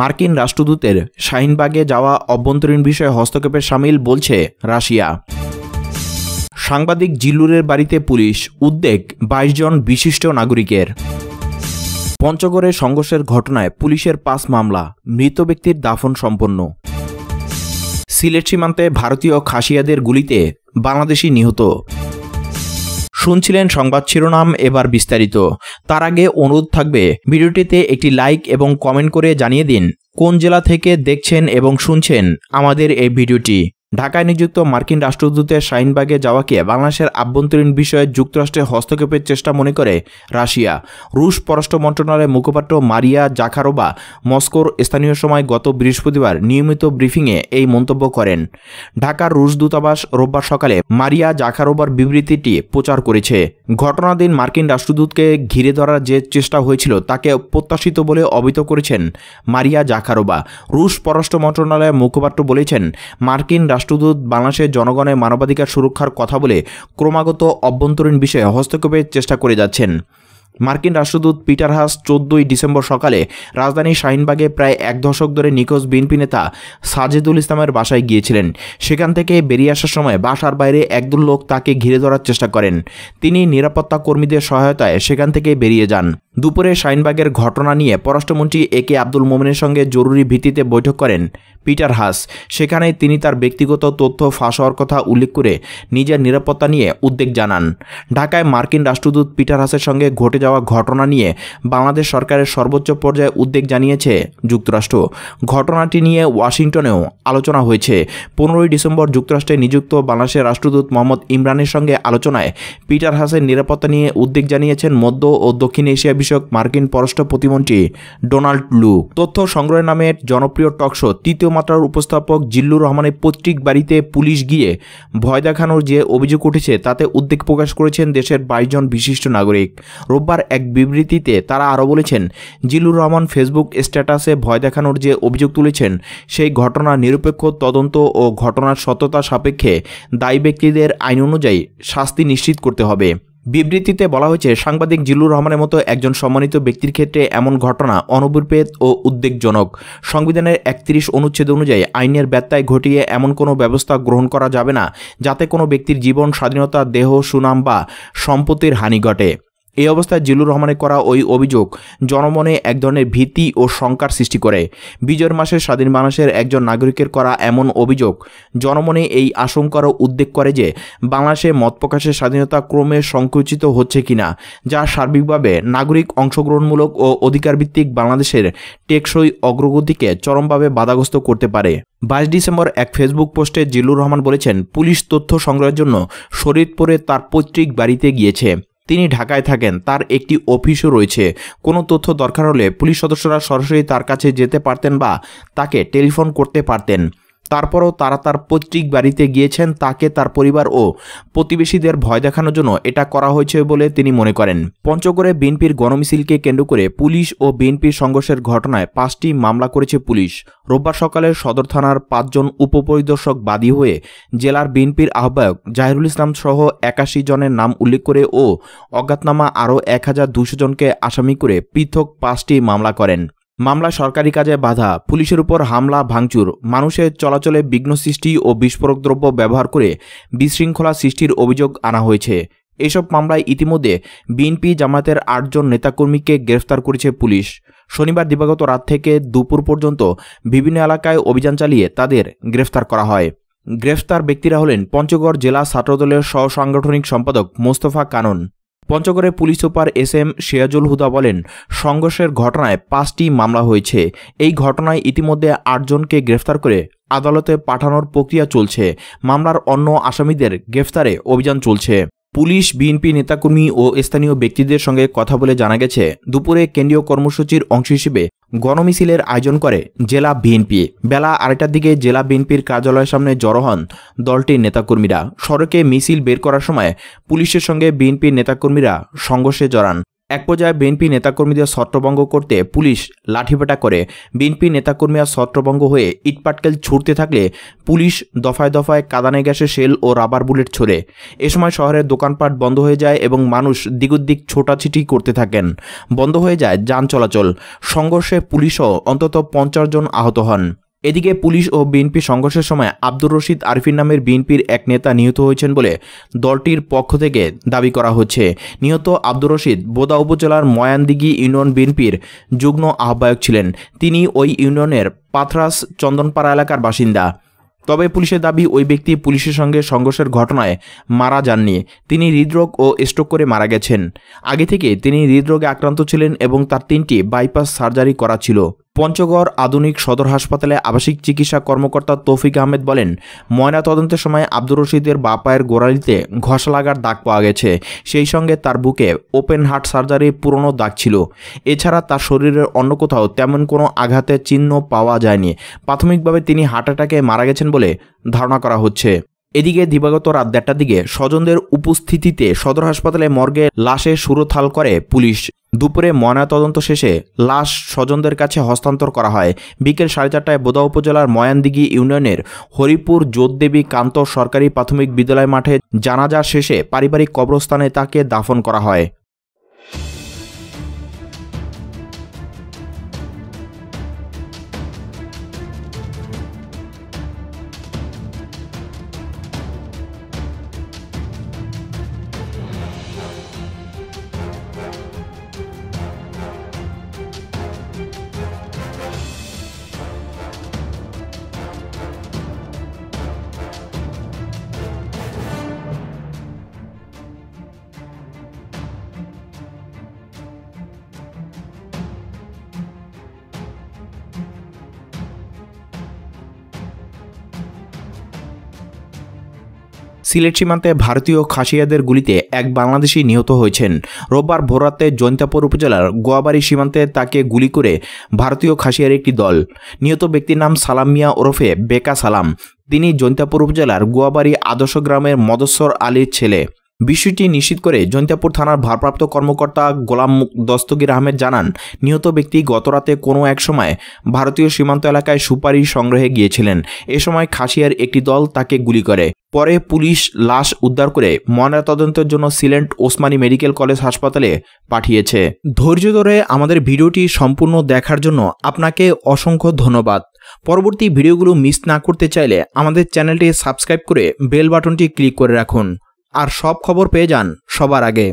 মার্কিন রাষ্ট্রদূতের শাহিনবাগে যাওয়া অভ্যন্তরীণ বিষয়ে হস্তক্ষেপের সামিল বলছে রাশিয়া সাংবাদিক জিল্লুরের বাড়িতে পুলিশ উদ্বেগ বাইশ জন বিশিষ্ট নাগরিকের পঞ্চগড়ে সংঘর্ষের ঘটনায় পুলিশের পাঁচ মামলা মৃত ব্যক্তির দাফন সম্পন্ন সিলেট সীমান্তে ভারতীয় খাসিয়াদের গুলিতে বাংলাদেশি নিহত শুনছিলেন সংবাদ শিরোনাম এবার বিস্তারিত তার আগে অনুরোধ থাকবে ভিডিওটিতে একটি লাইক এবং কমেন্ট করে জানিয়ে দিন কোন জেলা থেকে দেখছেন এবং শুনছেন আমাদের এই ভিডিওটি ঢাকায় নিযুক্ত মার্কিন রাষ্ট্রদূতের শাইনবাগে যাওয়াকে বাংলাদেশের আভ্যন্তরীণ বিষয়ে যুক্তরাষ্ট্রে হস্তক্ষেপের চেষ্টা মনে করে রাশিয়া রুশ পররাষ্ট্র মন্ত্রণালয়ের মুখপাত্র মারিয়া জাখারোবা মস্কোর স্থানীয় সময় গত বৃহস্পতিবার নিয়মিত ব্রিফিংয়ে এই মন্তব্য করেন ঢাকার রুশ দূতাবাস রোববার সকালে মারিয়া জাখারোবার বিবৃতিটি প্রচার করেছে দিন মার্কিন রাষ্ট্রদূতকে ঘিরে ধরার যে চেষ্টা হয়েছিল তাকে প্রত্যাশিত বলে অবিত করেছেন মারিয়া জাখারোবা রুশ পররাষ্ট্র মন্ত্রণালয়ের মুখপাত্র বলেছেন মার্কিন রাষ্ট্র রাষ্ট্রদূত বাংলাদেশের জনগণের মানবাধিকার সুরক্ষার কথা বলে ক্রমাগত অভ্যন্তরীণ বিষয়ে হস্তক্ষেপের চেষ্টা করে যাচ্ছেন মার্কিন রাষ্ট্রদূত পিটার হাস চোদ্দই ডিসেম্বর সকালে রাজধানী শাহিনবাগে প্রায় এক দশক ধরে নিখোঁজ বিএনপি নেতা সাজেদুল ইসলামের বাসায় গিয়েছিলেন সেখান থেকে বেরিয়ে আসার সময় বাসার বাইরে একদল লোক তাকে ঘিরে ধরার চেষ্টা করেন তিনি নিরাপত্তা কর্মীদের সহায়তায় সেখান থেকে বেরিয়ে যান দুপুরে শাহিনবাগের ঘটনা নিয়ে পররাষ্ট্রমন্ত্রী এ কে আব্দুল মোমেনের সঙ্গে জরুরি ভিত্তিতে বৈঠক করেন পিটার হাস সেখানে তিনি তার ব্যক্তিগত তথ্য ফাঁস হওয়ার কথা উল্লেখ করে নিজের নিরাপত্তা নিয়ে উদ্বেগ জানান ঢাকায় মার্কিন রাষ্ট্রদূত পিটার হাসের সঙ্গে ঘটে যাওয়া ঘটনা নিয়ে বাংলাদেশ সরকারের সর্বোচ্চ পর্যায়ে উদ্বেগ জানিয়েছে যুক্তরাষ্ট্র ঘটনাটি নিয়ে ওয়াশিংটনেও আলোচনা হয়েছে পনেরোই ডিসেম্বর যুক্তরাষ্ট্রে নিযুক্ত বাংলাদেশের রাষ্ট্রদূত মোহাম্মদ ইমরানের সঙ্গে আলোচনায় পিটার হাসের নিরাপত্তা নিয়ে উদ্বেগ জানিয়েছেন মধ্য ও দক্ষিণ এশিয়া বিষয়ক মার্কিন পররাষ্ট্র প্রতিমন্ত্রী ডোনাল্ড লু তথ্য সংগ্রহের নামে জনপ্রিয় টকশো তৃতীয় মাত্রার উপস্থাপক জিল্লুর রহমানের পৈতৃক বাড়িতে পুলিশ গিয়ে ভয় দেখানোর যে অভিযোগ উঠেছে তাতে উদ্বেগ প্রকাশ করেছেন দেশের বাইশজন বিশিষ্ট নাগরিক রোববার এক বিবৃতিতে তারা আরও বলেছেন জিল্লুর রহমান ফেসবুক স্ট্যাটাসে ভয় দেখানোর যে অভিযোগ তুলেছেন সেই ঘটনা নিরপেক্ষ তদন্ত ও ঘটনার সততা সাপেক্ষে দায়ী ব্যক্তিদের আইন অনুযায়ী শাস্তি নিশ্চিত করতে হবে বিবৃতিতে বলা হয়েছে সাংবাদিক জিল্লুর রহমানের মতো একজন সম্মানিত ব্যক্তির ক্ষেত্রে এমন ঘটনা অনুপ্রেত ও উদ্বেগজনক সংবিধানের একত্রিশ অনুচ্ছেদ অনুযায়ী আইনের ব্যত্যায় ঘটিয়ে এমন কোনো ব্যবস্থা গ্রহণ করা যাবে না যাতে কোনো ব্যক্তির জীবন স্বাধীনতা দেহ সুনাম বা সম্পত্তির হানি ঘটে এই অবস্থায় জিলুর রহমানের করা ওই অভিযোগ জনমনে এক ধরনের ভীতি ও শঙ্কার সৃষ্টি করে বিজয়ের মাসে স্বাধীন মানুষের একজন নাগরিকের করা এমন অভিযোগ জনমনে এই আশঙ্কারও উদ্বেগ করে যে বাংলাদেশে মত প্রকাশের স্বাধীনতা ক্রমে সংকুচিত হচ্ছে কিনা যা সার্বিকভাবে নাগরিক অংশগ্রহণমূলক ও অধিকারভিত্তিক বাংলাদেশের টেকসই অগ্রগতিকে চরমভাবে বাধাগ্রস্ত করতে পারে বাইশ ডিসেম্বর এক ফেসবুক পোস্টে জিলুর রহমান বলেছেন পুলিশ তথ্য সংগ্রহের জন্য শরীরপুরে তার পৈতৃক বাড়িতে গিয়েছে তিনি ঢাকায় থাকেন তার একটি অফিসও রয়েছে কোনো তথ্য দরকার হলে পুলিশ সদস্যরা সরাসরি তার কাছে যেতে পারতেন বা তাকে টেলিফোন করতে পারতেন তারপরও তারা তার পৈতৃক বাড়িতে গিয়েছেন তাকে তার পরিবার ও প্রতিবেশীদের ভয় দেখানোর জন্য এটা করা হয়েছে বলে তিনি মনে করেন পঞ্চগড়ে বিএনপির গণমিছিলকে কেন্দ্র করে পুলিশ ও বিএনপির সংঘর্ষের ঘটনায় পাঁচটি মামলা করেছে পুলিশ রোববার সকালে সদর থানার পাঁচজন উপপরিদর্শক বাদী হয়ে জেলার বিএনপির আহ্বায়ক জাহিরুল ইসলাম সহ একাশি জনের নাম উল্লেখ করে ও অজ্ঞাতনামা আরও এক হাজার দুশো জনকে আসামি করে পৃথক পাঁচটি মামলা করেন মামলা সরকারি কাজে বাধা পুলিশের উপর হামলা ভাঙচুর মানুষের চলাচলে বিঘ্ন সৃষ্টি ও বিস্ফোরক দ্রব্য ব্যবহার করে বিশৃঙ্খলা সৃষ্টির অভিযোগ আনা হয়েছে এসব মামলায় ইতিমধ্যে বিএনপি জামাতের আটজন নেতাকর্মীকে গ্রেফতার করেছে পুলিশ শনিবার দিবাগত রাত থেকে দুপুর পর্যন্ত বিভিন্ন এলাকায় অভিযান চালিয়ে তাদের গ্রেফতার করা হয় গ্রেফতার ব্যক্তিরা হলেন পঞ্চগড় জেলা ছাত্রদলের সহসাংগঠনিক সম্পাদক মোস্তফা কানন পঞ্চগড়ের police super S M Sirajul Huda বলেন সংঘর্ষের ঘটনায় পাঁচটি মামলা হয়েছে এই ঘটনায় ইতিমধ্যে আটজনকে গ্রেফতার করে আদালতে পাঠানোর প্রক্রিয়া চলছে মামলার অন্য আসামিদের গ্রেফতারে অভিযান চলছে পুলিশ বিএনপি নেতাকর্মী ও স্থানীয় ব্যক্তিদের সঙ্গে কথা বলে জানা গেছে দুপুরে কেন্দ্রীয় কর্মসূচির অংশ হিসেবে গণমিছিলের আয়োজন করে জেলা বিএনপি বেলা আড়াইটার দিকে জেলা বিএনপির কার্যালয়ের সামনে জড়ো হন দলটির নেতাকর্মীরা সড়কে মিছিল বের করার সময় পুলিশের সঙ্গে বিএনপির নেতাকর্মীরা সংঘর্ষে জড়ান এক পর্যায়ে বিএনপি নেতাকর্মীদের ছত্রভঙ্গ করতে পুলিশ লাঠিপেটা করে বিএনপি নেতাকর্মীরা ছত্রভঙ্গ হয়ে ইটপাটকেল ছুটতে থাকলে পুলিশ দফায় দফায় কাদানে গ্যাসে শেল ও রাবার বুলেট ছোড়ে এ সময় শহরের দোকানপাট বন্ধ হয়ে যায় এবং মানুষ দিগুদ্দিক ছোটাছিটি করতে থাকেন বন্ধ হয়ে যায় যান চলাচল সংঘর্ষে পুলিশও অন্তত পঞ্চাশ জন আহত হন এদিকে পুলিশ ও বিএনপি সংঘর্ষের সময় আব্দুর রশিদ আরফিন নামের বিএনপির এক নেতা নিহত হয়েছেন বলে দলটির পক্ষ থেকে দাবি করা হচ্ছে নিহত আব্দুর রশিদ বোদা উপজেলার ময়ানদিঘি ইউনিয়ন বিএনপির যুগ্ম আহ্বায়ক ছিলেন তিনি ওই ইউনিয়নের পাথরাস চন্দনপাড়া এলাকার বাসিন্দা তবে পুলিশের দাবি ওই ব্যক্তি পুলিশের সঙ্গে সংঘর্ষের ঘটনায় মারা যাননি তিনি হৃদরোগ ও স্ট্রোক করে মারা গেছেন আগে থেকে তিনি হৃদরোগে আক্রান্ত ছিলেন এবং তার তিনটি বাইপাস সার্জারি করা ছিল পঞ্চগড় আধুনিক সদর হাসপাতালে আবাসিক চিকিৎসা কর্মকর্তা তৌফিক আহমেদ বলেন ময়না তদন্তের সময় আব্দুর রশিদের বা পায়ের গোড়ালিতে ঘষা লাগার দাগ পাওয়া গেছে সেই সঙ্গে তার বুকে ওপেন হার্ট সার্জারি পুরনো দাগ ছিল এছাড়া তার শরীরের অন্য কোথাও তেমন কোনো আঘাতের চিহ্ন পাওয়া যায়নি প্রাথমিকভাবে তিনি হার্ট অ্যাটাকে মারা গেছেন বলে ধারণা করা হচ্ছে এদিকে দিবাগত রাত দেড়টার দিকে স্বজনদের উপস্থিতিতে সদর হাসপাতালে মর্গে লাশে সুরথাল করে পুলিশ দুপুরে ময়নাতদন্ত শেষে লাশ স্বজনদের কাছে হস্তান্তর করা হয় বিকেল সাড়ে চারটায় বোদা উপজেলার ময়ানদিঘি ইউনিয়নের হরিপুর যোধদেবী কান্ত সরকারি প্রাথমিক বিদ্যালয় মাঠে জানাজা শেষে পারিবারিক কবরস্থানে তাকে দাফন করা হয় সিলেট সীমান্তে ভারতীয় খাসিয়াদের গুলিতে এক বাংলাদেশি নিহত হয়েছেন রোববার ভোররাতে জৈন্তাপুর উপজেলার গোয়াবাড়ি সীমান্তে তাকে গুলি করে ভারতীয় খাসিয়ার একটি দল নিহত ব্যক্তির নাম সালাম মিয়া ওরফে বেকা সালাম তিনি জৈন্তাপুর উপজেলার গোয়াবাড়ি আদর্শ গ্রামের মদস্বর আলীর ছেলে বিষয়টি নিশ্চিত করে জৈন্তাপুর থানার ভারপ্রাপ্ত কর্মকর্তা গোলাম দস্তগীর আহমেদ জানান নিহত ব্যক্তি গতরাতে কোনো এক সময় ভারতীয় সীমান্ত এলাকায় সুপারি সংগ্রহে গিয়েছিলেন এ সময় খাসিয়ার একটি দল তাকে গুলি করে পরে পুলিশ লাশ উদ্ধার করে ময়নাতদন্তের জন্য সিলেন্ট ওসমানী মেডিকেল কলেজ হাসপাতালে পাঠিয়েছে ধৈর্য ধরে আমাদের ভিডিওটি সম্পূর্ণ দেখার জন্য আপনাকে অসংখ্য ধন্যবাদ পরবর্তী ভিডিওগুলো মিস না করতে চাইলে আমাদের চ্যানেলটি সাবস্ক্রাইব করে বেল বাটনটি ক্লিক করে রাখুন আর সব খবর পেয়ে যান সবার আগে